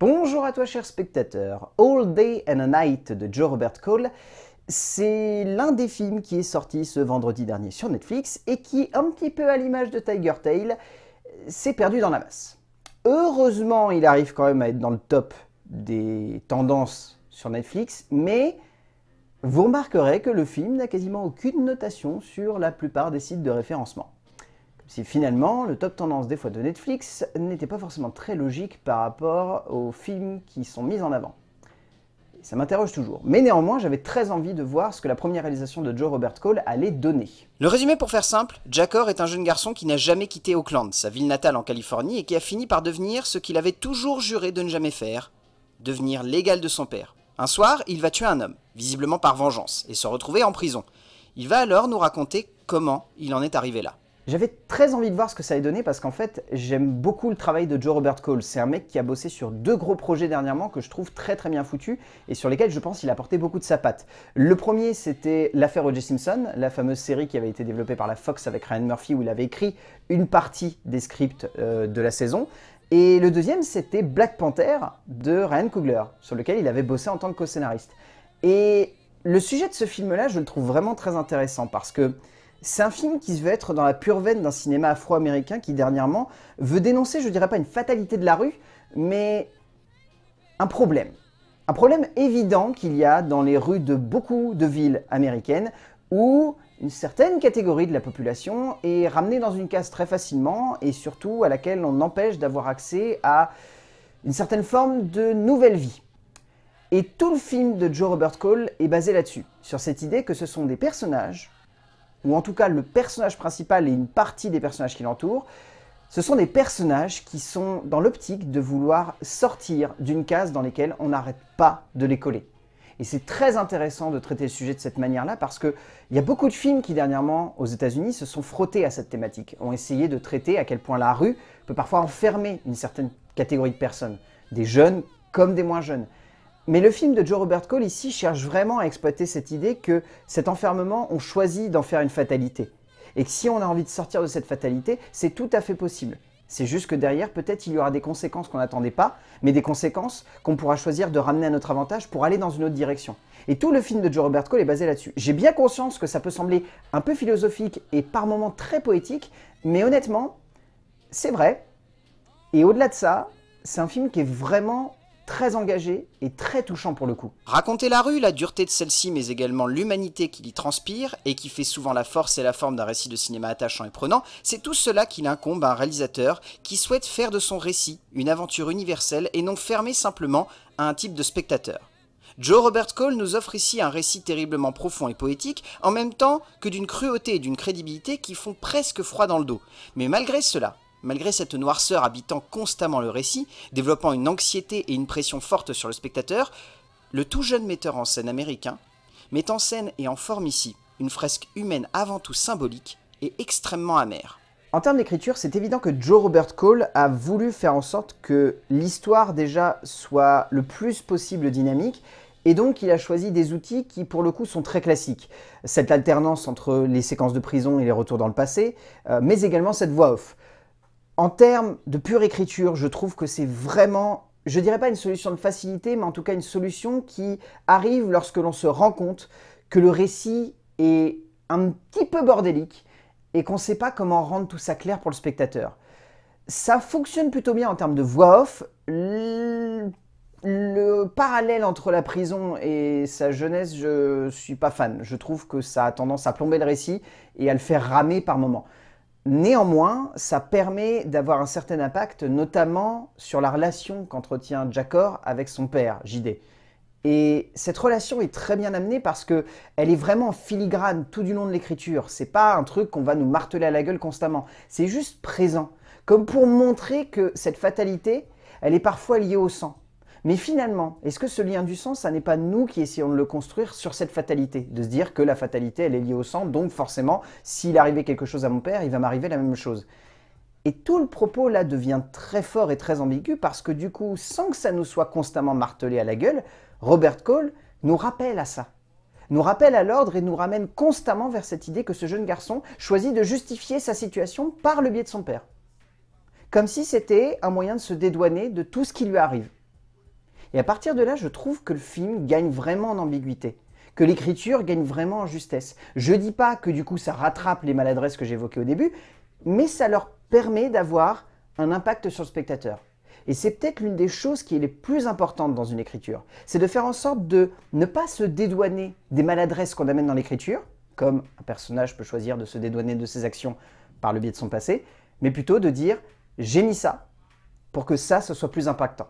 Bonjour à toi chers spectateurs. All Day and a Night de Joe Robert Cole, c'est l'un des films qui est sorti ce vendredi dernier sur Netflix et qui, un petit peu à l'image de Tiger Tail, s'est perdu dans la masse. Heureusement, il arrive quand même à être dans le top des tendances sur Netflix, mais vous remarquerez que le film n'a quasiment aucune notation sur la plupart des sites de référencement si finalement le top tendance des fois de Netflix n'était pas forcément très logique par rapport aux films qui sont mis en avant. Ça m'interroge toujours. Mais néanmoins, j'avais très envie de voir ce que la première réalisation de Joe Robert Cole allait donner. Le résumé pour faire simple, Jacor est un jeune garçon qui n'a jamais quitté Oakland, sa ville natale en Californie, et qui a fini par devenir ce qu'il avait toujours juré de ne jamais faire, devenir l'égal de son père. Un soir, il va tuer un homme, visiblement par vengeance, et se retrouver en prison. Il va alors nous raconter comment il en est arrivé là. J'avais très envie de voir ce que ça allait donner parce qu'en fait, j'aime beaucoup le travail de Joe Robert Cole. C'est un mec qui a bossé sur deux gros projets dernièrement que je trouve très très bien foutus et sur lesquels je pense qu'il a porté beaucoup de sa patte. Le premier, c'était l'affaire O.J. Simpson, la fameuse série qui avait été développée par la Fox avec Ryan Murphy où il avait écrit une partie des scripts euh, de la saison. Et le deuxième, c'était Black Panther de Ryan Coogler, sur lequel il avait bossé en tant que co-scénariste. Et le sujet de ce film-là, je le trouve vraiment très intéressant parce que c'est un film qui se veut être dans la pure veine d'un cinéma afro-américain qui, dernièrement, veut dénoncer, je dirais pas une fatalité de la rue, mais un problème. Un problème évident qu'il y a dans les rues de beaucoup de villes américaines où une certaine catégorie de la population est ramenée dans une case très facilement et surtout à laquelle on empêche d'avoir accès à une certaine forme de nouvelle vie. Et tout le film de Joe Robert Cole est basé là-dessus, sur cette idée que ce sont des personnages ou en tout cas le personnage principal et une partie des personnages qui l'entourent, ce sont des personnages qui sont dans l'optique de vouloir sortir d'une case dans laquelle on n'arrête pas de les coller. Et c'est très intéressant de traiter le sujet de cette manière-là parce qu'il y a beaucoup de films qui dernièrement aux États-Unis se sont frottés à cette thématique, ont essayé de traiter à quel point la rue peut parfois enfermer une certaine catégorie de personnes, des jeunes comme des moins jeunes, mais le film de Joe Robert Cole ici cherche vraiment à exploiter cette idée que cet enfermement, on choisit d'en faire une fatalité. Et que si on a envie de sortir de cette fatalité, c'est tout à fait possible. C'est juste que derrière, peut-être il y aura des conséquences qu'on n'attendait pas, mais des conséquences qu'on pourra choisir de ramener à notre avantage pour aller dans une autre direction. Et tout le film de Joe Robert Cole est basé là-dessus. J'ai bien conscience que ça peut sembler un peu philosophique et par moments très poétique, mais honnêtement, c'est vrai. Et au-delà de ça, c'est un film qui est vraiment très engagé et très touchant pour le coup. Raconter la rue, la dureté de celle-ci, mais également l'humanité qui l'y transpire et qui fait souvent la force et la forme d'un récit de cinéma attachant et prenant, c'est tout cela qu'il incombe à un réalisateur qui souhaite faire de son récit une aventure universelle et non fermée simplement à un type de spectateur. Joe Robert Cole nous offre ici un récit terriblement profond et poétique, en même temps que d'une cruauté et d'une crédibilité qui font presque froid dans le dos. Mais malgré cela, Malgré cette noirceur habitant constamment le récit, développant une anxiété et une pression forte sur le spectateur, le tout jeune metteur en scène américain met en scène et en forme ici une fresque humaine avant tout symbolique et extrêmement amère. En termes d'écriture, c'est évident que Joe Robert Cole a voulu faire en sorte que l'histoire déjà soit le plus possible dynamique et donc, il a choisi des outils qui, pour le coup, sont très classiques. Cette alternance entre les séquences de prison et les retours dans le passé, euh, mais également cette voix off. En termes de pure écriture, je trouve que c'est vraiment je dirais pas une solution de facilité, mais en tout cas une solution qui arrive lorsque l'on se rend compte que le récit est un petit peu bordélique et qu'on ne sait pas comment rendre tout ça clair pour le spectateur. Ça fonctionne plutôt bien en termes de voix off. Le, parallèle entre la prison et sa jeunesse, je suis pas fan. Je trouve que ça a tendance à plomber le récit et à le faire ramer par moments. Néanmoins, ça permet d'avoir un certain impact, notamment sur la relation qu'entretient Jacor avec son père, JD. Et cette relation est très bien amenée parce qu'elle est vraiment filigrane tout du long de l'écriture. C'est pas un truc qu'on va nous marteler à la gueule constamment. C'est juste présent, comme pour montrer que cette fatalité, elle est parfois liée au sang. Mais finalement, est-ce que ce lien du sang, ça n'est pas nous qui essayons de le construire sur cette fatalité De se dire que la fatalité, elle est liée au sang, donc forcément, s'il arrivait quelque chose à mon père, il va m'arriver la même chose. Et tout le propos là devient très fort et très ambigu parce que du coup, sans que ça nous soit constamment martelé à la gueule, Robert Cole nous rappelle à ça nous rappelle à l'ordre et nous ramène constamment vers cette idée que ce jeune garçon choisit de justifier sa situation par le biais de son père. Comme si c'était un moyen de se dédouaner de tout ce qui lui arrive. Et à partir de là, je trouve que le film gagne vraiment en ambiguïté que l'écriture gagne vraiment en justesse. Je dis pas que du coup ça rattrape les maladresses que j'évoquais au début, mais ça leur permet d'avoir un impact sur le spectateur. Et c'est peut-être l'une des choses qui est les plus importantes dans une écriture, c'est de faire en sorte de ne pas se dédouaner des maladresses qu'on amène dans l'écriture, comme un personnage peut choisir de se dédouaner de ses actions par le biais de son passé, mais plutôt de dire j'ai mis ça pour que ça ce soit plus impactant.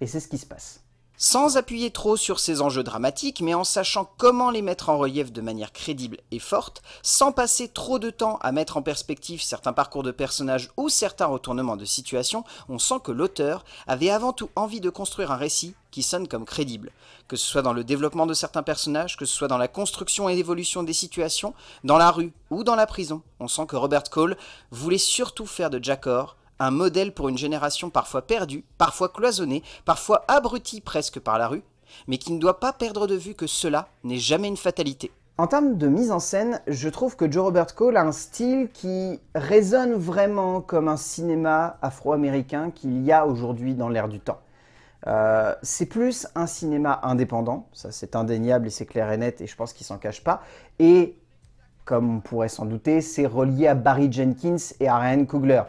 Et c'est ce qui se passe. Sans appuyer trop sur ces enjeux dramatiques, mais en sachant comment les mettre en relief de manière crédible et forte, sans passer trop de temps à mettre en perspective certains parcours de personnages ou certains retournements de situation, on sent que l'auteur avait avant tout envie de construire un récit qui sonne comme crédible, que ce soit dans le développement de certains personnages, que ce soit dans la construction et l'évolution des situations, dans la rue ou dans la prison. On sent que Robert Cole voulait surtout faire de Jack un modèle pour une génération parfois perdue, parfois cloisonnée, parfois abrutie presque par la rue, mais qui ne doit pas perdre de vue que cela n'est jamais une fatalité. En termes de mise en scène, je trouve que Joe Robert Cole a un style qui résonne vraiment comme un cinéma afro-américain qu'il y a aujourd'hui dans l'air du temps. Euh, c'est plus un cinéma indépendant, ça c'est indéniable et c'est clair et net et je pense qu'il s'en cache pas. Et comme on pourrait s'en douter, c'est relié à Barry Jenkins et à Ryan Coogler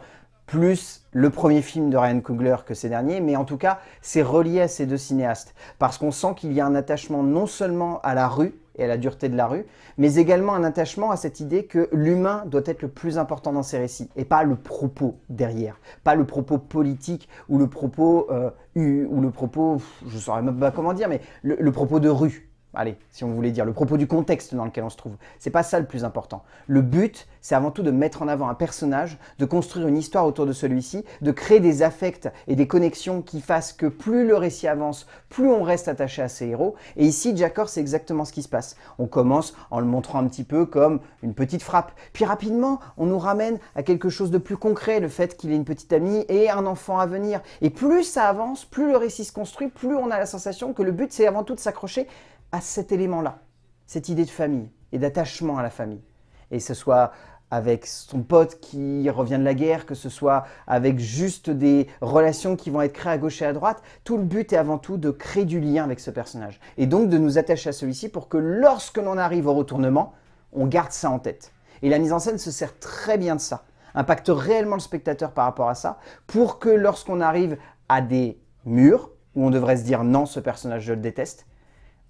plus le premier film de Ryan Coogler que ces derniers, mais en tout cas, c'est relié à ces deux cinéastes, parce qu'on sent qu'il y a un attachement non seulement à la rue et à la dureté de la rue, mais également un attachement à cette idée que l'humain doit être le plus important dans ces récits, et pas le propos derrière, pas le propos politique ou le propos, euh, ou le propos, je ne saurais même pas comment dire, mais le propos de rue, Allez, si on voulait dire le propos du contexte dans lequel on se trouve. C'est pas ça le plus important. Le but, c'est avant tout de mettre en avant un personnage, de construire une histoire autour de celui-ci, de créer des affects et des connexions qui fassent que plus le récit avance, plus on reste attaché à ses héros. Et ici, Jackor, c'est exactement ce qui se passe. On commence en le montrant un petit peu comme une petite frappe. Puis rapidement, on nous ramène à quelque chose de plus concret, le fait qu'il ait une petite amie et un enfant à venir. Et plus ça avance, plus le récit se construit, plus on a la sensation que le but, c'est avant tout de s'accrocher à cet élément-là, cette idée de famille et d'attachement à la famille. Et ce soit avec son pote qui revient de la guerre, que ce soit avec juste des relations qui vont être créées à gauche et à droite, tout le but est avant tout de créer du lien avec ce personnage. Et donc de nous attacher à celui-ci pour que lorsque l'on arrive au retournement, on garde ça en tête. Et la mise en scène se sert très bien de ça, impacte réellement le spectateur par rapport à ça, pour que lorsqu'on arrive à des murs, où on devrait se dire non, ce personnage je le déteste,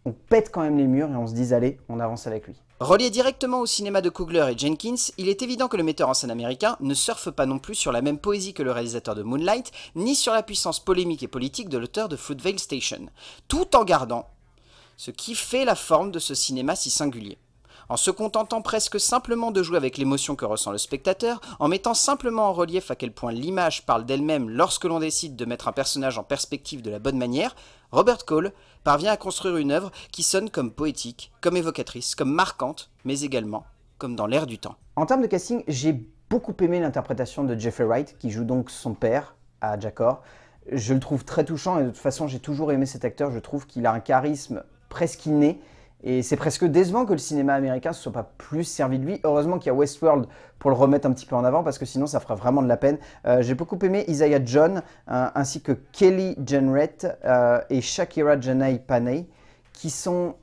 on pète quand même les murs et on se dit allez, on avance avec lui. Relié directement au cinéma de Coogler et Jenkins, il est évident que le metteur en scène américain ne surfe pas non plus sur la même poésie que le réalisateur de Moonlight, ni sur la puissance polémique et politique de l'auteur de Fruitvale Station, tout en gardant ce qui fait la forme de ce cinéma si singulier en se contentant presque simplement de jouer avec l'émotion que ressent le spectateur, en mettant simplement en relief à quel point l'image parle d'elle-même lorsque l'on décide de mettre un personnage en perspective de la bonne manière, Robert Cole parvient à construire une œuvre qui sonne comme poétique, comme évocatrice, comme marquante, mais également comme dans l'air du temps. En termes de casting, j'ai beaucoup aimé l'interprétation de Jeffrey Wright, qui joue donc son père à Jacor. Je le trouve très touchant et de toute façon j'ai toujours aimé cet acteur, je trouve qu'il a un charisme presque inné. Et c'est presque décevant que le cinéma américain ne soit pas plus servi de lui. Heureusement qu'il y a Westworld pour le remettre un petit peu en avant, parce que sinon ça fera vraiment de la peine. Euh, j'ai beaucoup aimé Isaiah John, hein, ainsi que Kelly Jenrette euh, et Shakira Janai Panay, qui sont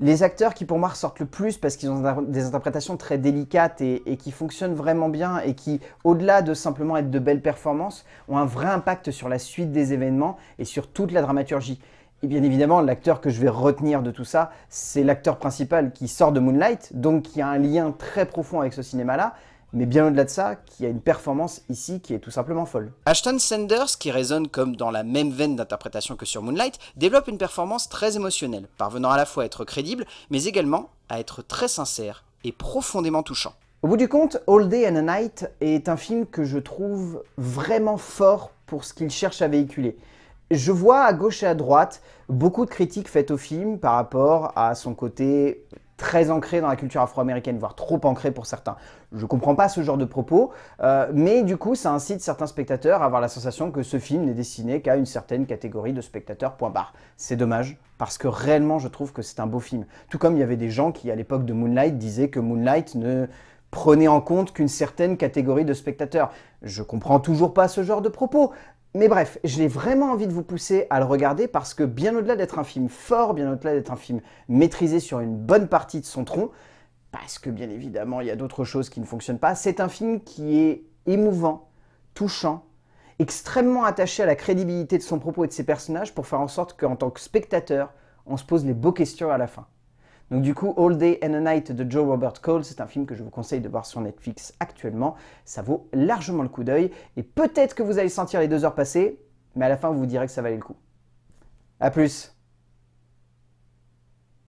les acteurs qui pour moi ressortent le plus parce qu'ils ont des interprétations très délicates et, qui fonctionnent vraiment bien et qui, au-delà de simplement être de belles performances, ont un vrai impact sur la suite des événements et sur toute la dramaturgie. Et bien évidemment, l'acteur que je vais retenir de tout ça, c'est l'acteur principal qui sort de Moonlight, donc qui a un lien très profond avec ce cinéma-là, mais bien au-delà de ça, qui a une performance ici qui est tout simplement folle. Ashton Sanders, qui résonne comme dans la même veine d'interprétation que sur Moonlight, développe une performance très émotionnelle, parvenant à la fois à être crédible, mais également à être très sincère et profondément touchant. Au bout du compte, All Day and a Night est un film que je trouve vraiment fort pour ce qu'il cherche à véhiculer. Je vois à gauche et à droite beaucoup de critiques faites au film par rapport à son côté très ancré dans la culture afro-américaine, voire trop ancré pour certains. Je ne comprends pas ce genre de propos, euh, mais du coup, ça incite certains spectateurs à avoir la sensation que ce film n'est destiné qu'à une certaine catégorie de spectateurs, point barre. C'est dommage, parce que réellement, je trouve que c'est un beau film. Tout comme il y avait des gens qui, à l'époque de Moonlight, disaient que Moonlight ne prenait en compte qu'une certaine catégorie de spectateurs. Je comprends toujours pas ce genre de propos, mais bref, j'ai vraiment envie de vous pousser à le regarder parce que bien au-delà d'être un film fort, bien au-delà d'être un film maîtrisé sur une bonne partie de son tronc, parce que bien évidemment il y a d'autres choses qui ne fonctionnent pas, c'est un film qui est émouvant, touchant, extrêmement attaché à la crédibilité de son propos et de ses personnages pour faire en sorte qu'en tant que spectateur, on se pose les beaux questions à la fin. Donc du coup, All Day and a Night de Joe Robert Cole, c'est un film que je vous conseille de voir sur Netflix actuellement. Ça vaut largement le coup d'œil. Et peut-être que vous allez sentir les deux heures passer, mais à la fin, vous vous direz que ça valait le coup. A plus